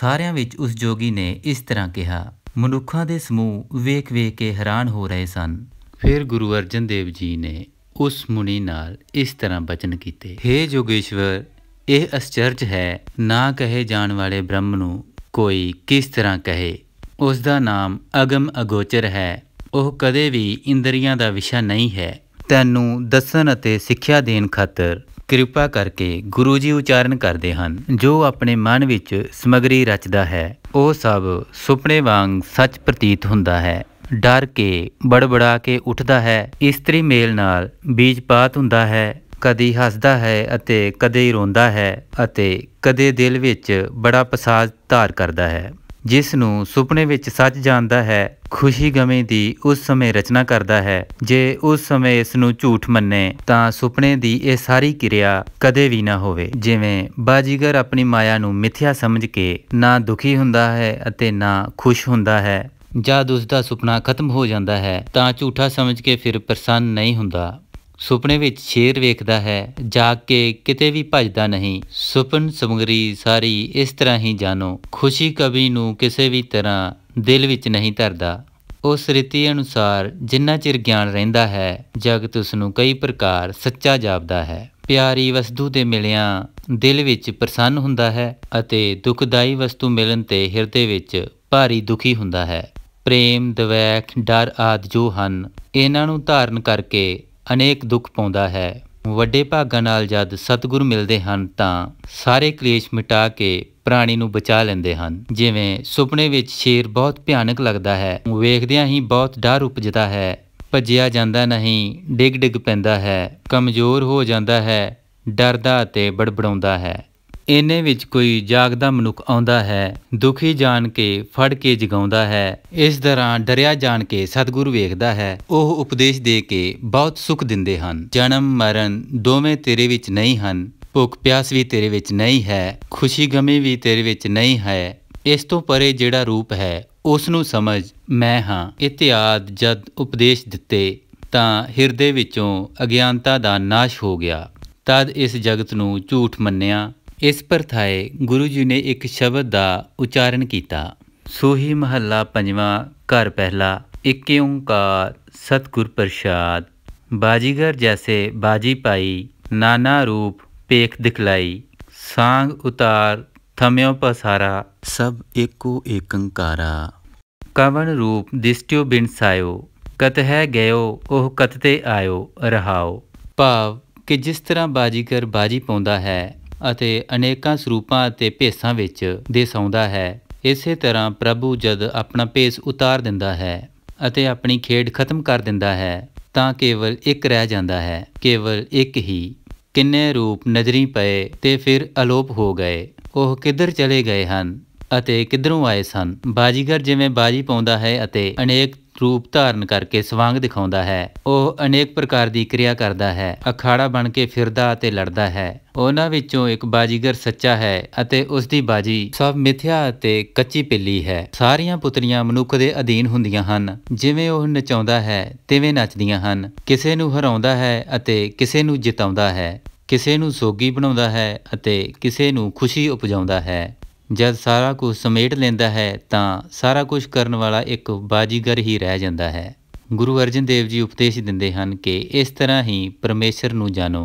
ਸਾਰਿਆਂ ਵਿੱਚ ਉਸ ਜੋਗੀ ਨੇ ਇਸ ਤਰ੍ਹਾਂ ਕਿਹਾ ਮਨੁੱਖਾਂ ਦੇ ਸਮੂਹ ਵੇਖ-ਵੇਖ ਕੇ ਹੈਰਾਨ ਹੋ ਰਹੇ ਸਨ ਫਿਰ ਗੁਰੂ ਅਰਜਨ ਦੇਵ ਜੀ ਨੇ ਉਸ ਮੁਨੀ ਨਾਲ ਇਸ ਤਰ੍ਹਾਂ ਬਚਨ ਕੀਤੇ हे ਜੋਗੇਸ਼ਵਰ ਇਹ ਅਸਚਰਜ ਹੈ ਨਾ ਕਹੇ ਜਾਣ ਵਾਲੇ ਬ੍ਰਹਮ ਨੂੰ ਕੋਈ ਕਿਸ ਤਰ੍ਹਾਂ ਕਹੇ ਉਸ ਦਾ ਨਾਮ ਅਗਮ ਅਗੋਚਰ ਹੈ ਉਹ ਕਦੇ ਵੀ ਇੰਦਰੀਆਂ ਦਾ ਵਿਸ਼ਾ ਨਹੀਂ ਹੈ ਤੈਨੂੰ ਦੱਸਣ ਅਤੇ ਸਿੱਖਿਆ ਦੇਣ ਖਾਤਰ ਕਿਰਪਾ ਕਰਕੇ ਗੁਰੂ ਜੀ ਉਚਾਰਨ ਕਰਦੇ ਹਨ ਜੋ ਆਪਣੇ ਮਨ ਵਿੱਚ ਸਮਗਰੀ ਰਚਦਾ ਹੈ ਉਹ ਸਭ ਸੁਪਨੇ ਵਾਂਗ ਸੱਚ ਪ੍ਰਤੀਤ ਹੁੰਦਾ ਹੈ ਡਰ ਕੇ ਬੜਬੜਾ ਕੇ ਉੱਠਦਾ ਹੈ ਇਸਤਰੀ ਮੇਲ ਨਾਲ ਬੀਜਪਾਤ ਹੁੰਦਾ ਹੈ ਕਦੀ ਹੱਸਦਾ ਹੈ ਅਤੇ ਕਦੇ ਰੋਂਦਾ ਹੈ ਅਤੇ ਕਦੇ ਦਿਲ ਵਿੱਚ ਬੜਾ ਪਸਾਜ ਧਾਰ ਕਰਦਾ ਹੈ ਜਿਸ ਨੂੰ ਸੁਪਨੇ ਵਿੱਚ ਸੱਚ ਜਾਣਦਾ ਹੈ ਖੁਸ਼ੀ ਗਮੇ ਦੀ ਉਸ ਸਮੇਂ ਰਚਨਾ ਕਰਦਾ ਹੈ ਜੇ ਉਸ ਸਮੇਂ ਇਸ ਨੂੰ ਝੂਠ ਮੰਨੇ ਤਾਂ ਸੁਪਨੇ ਦੀ ਇਹ ਸਾਰੀ ਕਿਰਿਆ ਕਦੇ ਵੀ ਨਾ ਹੋਵੇ ਜਿਵੇਂ ਬਾਜੀਗਰ ਆਪਣੀ ਮਾਇਆ ਨੂੰ ਮਿੱਥਿਆ ਸਮਝ ਕੇ ਨਾ ਦੁਖੀ ਹੁੰਦਾ ਹੈ ਅਤੇ ਨਾ ਖੁਸ਼ ਹੁੰਦਾ ਹੈ ਜਦ ਉਸ ਦਾ ਸੁਪਨਾ ਖਤਮ ਹੋ ਜਾਂਦਾ ਹੈ ਤਾਂ ਝੂਠਾ ਸਮਝ ਕੇ ਫਿਰ ਪ੍ਰਸੰਨ ਨਹੀਂ ਹੁੰਦਾ ਸੁਪਨੇ ਵਿੱਚ ਸ਼ੇਰ ਵੇਖਦਾ ਹੈ ਜਾਗ ਕੇ ਕਿਤੇ ਵੀ ਭਜਦਾ ਨਹੀਂ ਸੁਪਨ ਸਮਗਰੀ ਸਾਰੀ ਇਸ ਤਰ੍ਹਾਂ ਹੀ ਜਾਣੋ ਖੁਸ਼ੀ ਕਵੀ ਨੂੰ ਕਿਸੇ ਵੀ ਤਰ੍ਹਾਂ ਦਿਲ ਵਿੱਚ ਨਹੀਂ ਧਰਦਾ ਉਸ ਰੀਤੀ ਅਨੁਸਾਰ ਜਿੰਨਾ ਚਿਰ ਗਿਆਨ ਰਹਿੰਦਾ ਹੈ ਜਗਤ ਉਸ ਨੂੰ ਕਈ ਪ੍ਰਕਾਰ ਸੱਚਾ ਜਾਪਦਾ ਹੈ ਪਿਆਰੀ ਵਸਤੂ ਦੇ ਮਿਲਿਆਂ ਦਿਲ ਵਿੱਚ ਪ੍ਰਸੰਨ ਹੁੰਦਾ ਹੈ ਅਤੇ ਦੁਖਦਾਈ ਵਸਤੂ ਮਿਲਣ ਤੇ ਹਿਰਦੇ ਵਿੱਚ ਭਾਰੀ ਦੁਖੀ ਹੁੰਦਾ ਹੈ ਪ੍ਰੇਮ ਦਵੈਖ ਡਰ ਆਦ ਜੋ ਹਨ ਇਹਨਾਂ ਨੂੰ ਧਾਰਨ ਕਰਕੇ ਅਨੇਕ ਦੁੱਖ ਪਾਉਂਦਾ ਹੈ ਵੱਡੇ ਭਾਗਾਂ ਨਾਲ ਜਦ ਸਤਿਗੁਰ ਮਿਲਦੇ ਹਨ ਤਾਂ ਸਾਰੇ ਕਲੇਸ਼ ਮਿਟਾ ਕੇ ਪ੍ਰਾਣੀ ਨੂੰ ਬਚਾ ਲੈਂਦੇ ਹਨ ਜਿਵੇਂ ਸੁਪਨੇ ਵਿੱਚ ਸ਼ੇਰ ਬਹੁਤ ਭਿਆਨਕ ਲੱਗਦਾ ਹੈ ਵੇਖਦਿਆਂ ਹੀ ਬਹੁਤ ਡਰ ਉਪਜਦਾ ਹੈ ਭੱਜਿਆ ਜਾਂਦਾ ਨਹੀਂ ਡਿਗ ਡਿਗ ਪੈਂਦਾ ਹੈ ਕਮਜ਼ੋਰ ਹੋ ਜਾਂਦਾ ਹੈ ਡਰਦਾ ਅਤੇ ਬੜਬੜਾਉਂਦਾ ਹੈ ਇਨੇ ਵਿੱਚ ਕੋਈ ਜਾਗਦਾ ਮਨੁੱਖ ਆਉਂਦਾ ਹੈ ਦੁਖੀ ਜਾਣ ਕੇ ਫੜ ਕੇ ਜਗਾਉਂਦਾ ਹੈ ਇਸ ਦਰਾਂ ਡਰਿਆ ਜਾਣ ਕੇ ਸਤਿਗੁਰੂ ਵੇਖਦਾ ਹੈ ਉਹ ਉਪਦੇਸ਼ ਦੇ ਕੇ ਬਹੁਤ ਸੁਖ ਦਿੰਦੇ ਹਨ ਜਨਮ ਮਰਨ ਦੋਵੇਂ ਤੇਰੇ ਵਿੱਚ ਨਹੀਂ ਹਨ ਭੁੱਖ ਪਿਆਸ ਵੀ ਤੇਰੇ ਵਿੱਚ ਨਹੀਂ ਹੈ ਖੁਸ਼ੀ ਗਮੀ ਵੀ ਤੇਰੇ ਵਿੱਚ ਨਹੀਂ ਹੈ ਇਸ ਤੋਂ ਪਰੇ ਜਿਹੜਾ ਰੂਪ ਹੈ ਉਸ ਨੂੰ ਸਮਝ ਮੈਂ ਹਾਂ ਇਤਿਆਦ ਜਦ ਉਪਦੇਸ਼ ਦਿੱਤੇ ਤਾਂ ਹਿਰਦੇ ਵਿੱਚੋਂ ਅਗਿਆਨਤਾ ਦਾ ਨਾਸ਼ ਹੋ ਗਿਆ ਤਦ ਇਸ ਜਗਤ ਨੂੰ ਝੂਠ ਮੰਨਿਆ ਇਸ ਪਰਥਾਏ ਗੁਰੂ ਜੀ ਨੇ ਇੱਕ ਸ਼ਬਦ ਦਾ ਉਚਾਰਨ ਕੀਤਾ ਸੋਹੀ ਮਹੱਲਾ ਪੰਜਵਾਂ ਘਰ ਪਹਿਲਾ ਇੱਕ ਓੰਕਾਰ ਸਤਗੁਰ ਪ੍ਰਸਾਦ ਬਾਜੀਗਰ ਜੈਸੇ ਬਾਜੀ ਪਾਈ ਨਾਨਾ ਰੂਪ पेख दिखलाई सांग उतार थम्यो पसारा सब एको एकंकारा कवन रूप दिस्ट्यो बिन सायो कत है गयो ओह कत ते आयो रहाओ ਭਾਵ ਕਿ ਜਿਸ ਤਰ੍ਹਾਂ ਬਾਜੀਗਰ ਬਾਜੀ ਪਾਉਂਦਾ ਹੈ ਅਤੇ ਅਨੇਕਾਂ ਸਰੂਪਾਂ ਅਤੇ ਭੇਸਾਂ ਵਿੱਚ ਦੇਸਾਉਂਦਾ ਹੈ ਇਸੇ ਤਰ੍ਹਾਂ ਪ੍ਰਭੂ ਜਦ ਆਪਣਾ ਭੇਸ ਉਤਾਰ ਦਿੰਦਾ ਹੈ ਅਤੇ ਆਪਣੀ ਖੇਡ ਖਤਮ ਕਰ ਦਿੰਦਾ ਹੈ ਤਾਂ ਕੇਵਲ ਇੱਕ ਰਹਿ ਜਾਂਦਾ ਹੈ ਕੇਵਲ ਇੱਕ ਹੀ ਕਿੰਨੇ ਰੂਪ ਨਜ਼ਰੀ ਪਏ ਤੇ ਫਿਰ ਅਲੋਪ ਹੋ ਗਏ ਉਹ ਕਿੱਧਰ ਚਲੇ ਗਏ ਹਨ ਅਤੇ ਕਿੱਧਰੋਂ ਆਏ ਸਨ ਬਾਜੀਗਰ ਜਿਵੇਂ ਬਾਜੀ ਪਾਉਂਦਾ ਹੈ ਅਤੇ ਅਨੇਕ ਰੂਪ ਧਾਰਨ ਕਰਕੇ ਸਵਾਂਗ ਦਿਖਾਉਂਦਾ ਹੈ ਉਹ ਅਨੇਕ ਪ੍ਰਕਾਰ ਦੀ ਕਿਰਿਆ ਕਰਦਾ ਹੈ ਅਖਾੜਾ ਬਣ ਕੇ ਫਿਰਦਾ ਅਤੇ ਲੜਦਾ ਹੈ ਉਹਨਾਂ ਵਿੱਚੋਂ ਇੱਕ ਬਾਜੀਗਰ ਸੱਚਾ ਹੈ ਅਤੇ ਉਸ ਦੀ ਬਾਜੀ ਸਭ ਮਿਥਿਆ ਅਤੇ ਕੱਚੀ ਪਿੱਲੀ ਹੈ ਸਾਰੀਆਂ ਪੁਤਲੀਆਂ ਮਨੁੱਖ ਦੇ ਅਧੀਨ ਹੁੰਦੀਆਂ ਹਨ ਜਿਵੇਂ ਉਹ ਨਚਾਉਂਦਾ ਹੈ ਤਿਵੇਂ ਨੱਚਦੀਆਂ ਹਨ ਕਿਸੇ ਨੂੰ ਹਰਾਉਂਦਾ ਹੈ ਅਤੇ ਕਿਸੇ ਨੂੰ ਜਿਤਾਉਂਦਾ ਹੈ ਕਿਸੇ ਨੂੰ ਸੋਗੀ ਬਣਾਉਂਦਾ ਹੈ ਅਤੇ ਕਿਸੇ ਨੂੰ ਖੁਸ਼ੀ ਉਪਜਾਉਂਦਾ ਹੈ ਜਦ ਸਾਰਾ ਕੁਝ ਸਮੇਟ ਲੈਂਦਾ ਹੈ ਤਾਂ ਸਾਰਾ ਕੁਝ ਕਰਨ ਵਾਲਾ ਇੱਕ ਬਾਜੀਗਰ ਹੀ ਰਹਿ ਜਾਂਦਾ ਹੈ ਗੁਰੂ ਅਰਜਨ ਦੇਵ ਜੀ ਉਪਦੇਸ਼ ਦਿੰਦੇ ਹਨ ਕਿ ਇਸ ਤਰ੍ਹਾਂ ਹੀ ਪਰਮੇਸ਼ਰ ਨੂੰ ਜਾਣੋ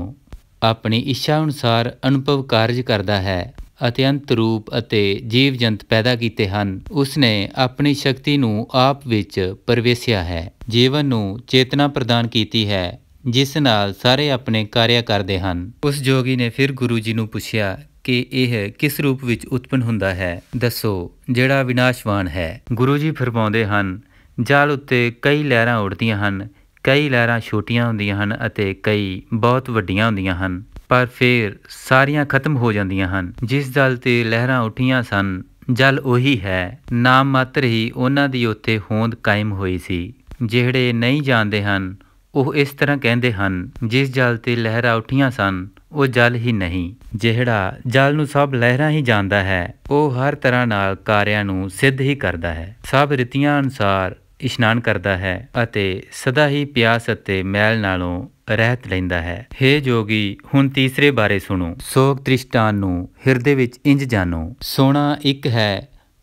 ਆਪਣੀ ਇੱਛਾ ਅਨੁਸਾਰ ਅਨੁਭਵ ਕਾਰਜ ਕਰਦਾ ਹੈ ਅਤਿਅੰਤ ਰੂਪ ਅਤੇ ਜੀਵ ਜੰਤ ਪੈਦਾ ਕੀਤੇ ਹਨ ਉਸ ਨੇ ਆਪਣੀ ਸ਼ਕਤੀ ਨੂੰ ਆਪ ਵਿੱਚ ਪਰਵੇਸਿਆ ਹੈ ਜੀਵਨ ਨੂੰ ਚੇਤਨਾ ਪ੍ਰਦਾਨ ਕੀਤੀ ਹੈ ਜਿਸ ਨਾਲ ਸਾਰੇ ਆਪਣੇ ਕਾਰਿਆ ਕਰਦੇ ਹਨ ਉਸ ਜੋਗੀ ਨੇ ਫਿਰ ਗੁਰੂ ਜੀ ਨੂੰ ਪੁੱਛਿਆ ਕਿ ਇਹ ਕਿਸ ਰੂਪ ਵਿੱਚ ਉਤਪਨ ਹੁੰਦਾ ਹੈ ਦੱਸੋ ਜਿਹੜਾ ਵਿਨਾਸ਼ਵਾਨ ਹੈ ਗੁਰੂ ਜੀ ਫਰਮਾਉਂਦੇ ਹਨ ਜਲ ਉੱਤੇ ਕਈ ਲਹਿਰਾਂ ਉੱਡਦੀਆਂ ਹਨ ਕਈ ਲਹਿਰਾਂ ਛੋਟੀਆਂ ਹੁੰਦੀਆਂ ਹਨ ਅਤੇ ਕਈ ਬਹੁਤ ਵੱਡੀਆਂ ਹੁੰਦੀਆਂ ਹਨ ਪਰ ਫਿਰ ਸਾਰੀਆਂ ਖਤਮ ਹੋ ਜਾਂਦੀਆਂ ਹਨ ਜਿਸ ਜਲ ਤੇ ਲਹਿਰਾਂ ਉੱਠੀਆਂ ਸਨ ਜਲ ਉਹੀ ਹੈ ਨਾਮ ਮਾਤਰ ਹੀ ਉਹਨਾਂ ਦੀ ਉੱਤੇ ਹੋਂਦ ਕਾਇਮ ਹੋਈ ਸੀ ਜਿਹੜੇ ਨਹੀਂ ਜਾਣਦੇ ਹਨ ਉਹ ਇਸ ਤਰ੍ਹਾਂ ਕਹਿੰਦੇ ਹਨ ਜਿਸ ਜਲ ਤੇ ਲਹਿਰਾਂ ਉੱਠੀਆਂ ਸਨ ਉਹ ਜਲ ਹੀ ਨਹੀਂ ਜਿਹੜਾ ਜਲ ਨੂੰ ਸਭ ਲਹਿਰਾਂ ਹੀ ਜਾਣਦਾ ਹੈ ਉਹ ਹਰ ਤਰ੍ਹਾਂ ਨਾਲ ਕਾਰਿਆਂ ਨੂੰ ਸਿੱਧ ਹੀ ਕਰਦਾ ਹੈ ਸਭ ਰਿਤੀਆਂ ਅਨੁਸਾਰ ਇਸ਼ਨਾਨ ਕਰਦਾ ਹੈ ਅਤੇ ਸਦਾ ਹੀ ਪਿਆਸ ਅਤੇ ਮੈਲ ਨਾਲੋਂ ਰਹਿਤ ਲੈਂਦਾ ਹੈ हे ਜੋਗੀ ਹੁਣ ਤੀਸਰੇ ਬਾਰੇ ਸੁਣੋ ਸੋਗ ਤ੍ਰਿਸ਼ਟਾਨ ਨੂੰ ਹਿਰਦੇ ਵਿੱਚ ਇੰਜ ਜਾਣੋ ਸੋਨਾ ਇੱਕ ਹੈ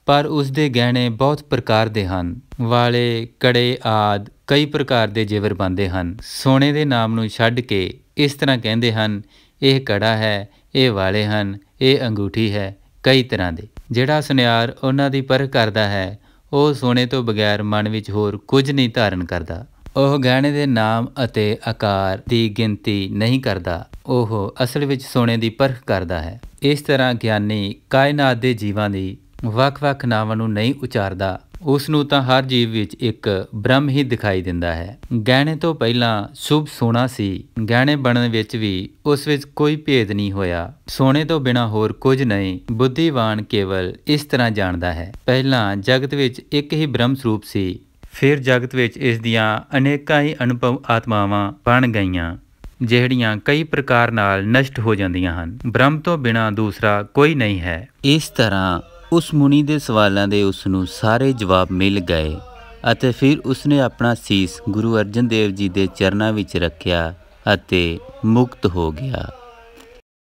ਪਰ ਉਸ ਦੇ ਗਹਿਣੇ ਬਹੁਤ ਪ੍ਰਕਾਰ ਦੇ ਹਨ ਵਾਲੇ ਕੜੇ ਆਦ ਕਈ ਪ੍ਰਕਾਰ ਦੇ ਜੇਵਰ ਬੰਦੇ ਹਨ ਸੋਨੇ ਦੇ ਨਾਮ ਨੂੰ ਛੱਡ ਕੇ ਇਸ ਤਰ੍ਹਾਂ ਕਹਿੰਦੇ ਹਨ ਇਹ ਕੜਾ ਹੈ ਇਹ ਵਾਲੇ ਹਨ ਇਹ ਅੰਗੂਠੀ ਹੈ ਕਈ ਤਰ੍ਹਾਂ ਦੇ ਜਿਹੜਾ ਸੁਨਿਆਰ ਉਹਨਾਂ ਦੀ ਪਰਖ ਕਰਦਾ ਹੈ ਉਹ ਸੋਨੇ ਤੋਂ ਬਗੈਰ ਮਨ ਵਿੱਚ ਹੋਰ ਕੁਝ ਨਹੀਂ ਧਾਰਨ ਕਰਦਾ ਉਹ ਗਹਿਣੇ ਦੇ ਨਾਮ ਅਤੇ ਆਕਾਰ ਦੀ ਗਿਣਤੀ ਨਹੀਂ ਕਰਦਾ ਉਹ ਅਸਲ ਵਿੱਚ ਸੋਨੇ ਦੀ ਪਰਖ ਕਰਦਾ ਹੈ ਇਸ ਤਰ੍ਹਾਂ ਗਿਆਨੀ ਕਾਇਨਾਤ ਦੇ ਜੀਵਾਂ ਦੀ ਵੱਖ-ਵੱਖ ਨਾਵਾਂ ਨੂੰ ਨਹੀਂ ਉਚਾਰਦਾ ਉਸ ਨੂੰ ਤਾਂ ਹਰ ਜੀਵ ਵਿੱਚ ਇੱਕ ਬ੍ਰਹਮ ਹੀ ਦਿਖਾਈ ਦਿੰਦਾ ਹੈ ਗਹਿਣੇ ਤੋਂ ਪਹਿਲਾਂ ਸੁਭ ਸੋਨਾ ਸੀ ਗਹਿਣੇ ਬਣਨ ਵਿੱਚ ਵੀ ਉਸ ਵਿੱਚ ਕੋਈ ਭੇਦ ਨਹੀਂ ਹੋਇਆ ਸੋਨੇ ਤੋਂ ਬਿਨਾ ਹੋਰ ਕੁਝ ਨਹੀਂ ਬੁੱਧੀਵਾਨ ਕੇਵਲ ਇਸ ਤਰ੍ਹਾਂ ਜਾਣਦਾ ਹੈ ਪਹਿਲਾਂ ਜਗਤ ਵਿੱਚ ਇੱਕ ਹੀ ਬ੍ਰਹਮ ਸਰੂਪ ਸੀ ਫਿਰ ਜਗਤ ਵਿੱਚ ਇਸ ਦੀਆਂ ਅਨੇਕਾਂ ਹੀ ਅਨੁਭਵ ਆਤਮਾਵਾਂ ਬਣ ਗਈਆਂ ਜਿਹੜੀਆਂ ਕਈ ਪ੍ਰਕਾਰ ਨਾਲ ਨਸ਼ਟ ਹੋ ਜਾਂਦੀਆਂ ਹਨ ਬ੍ਰਹਮ ਤੋਂ ਬਿਨਾ ਦੂਸਰਾ ਕੋਈ ਨਹੀਂ ਹੈ ਇਸ ਤਰ੍ਹਾਂ ਉਸ ਮੁਨੀ ਦੇ ਸਵਾਲਾਂ ਦੇ ਉਸ ਨੂੰ ਸਾਰੇ ਜਵਾਬ ਮਿਲ ਗਏ ਅਤੇ ਫਿਰ ਉਸਨੇ ਆਪਣਾ ਸੀਸ ਗੁਰੂ ਅਰਜਨ ਦੇਵ ਜੀ ਦੇ ਚਰਨਾਂ ਵਿੱਚ ਰੱਖਿਆ ਅਤੇ ਮੁਕਤ ਹੋ ਗਿਆ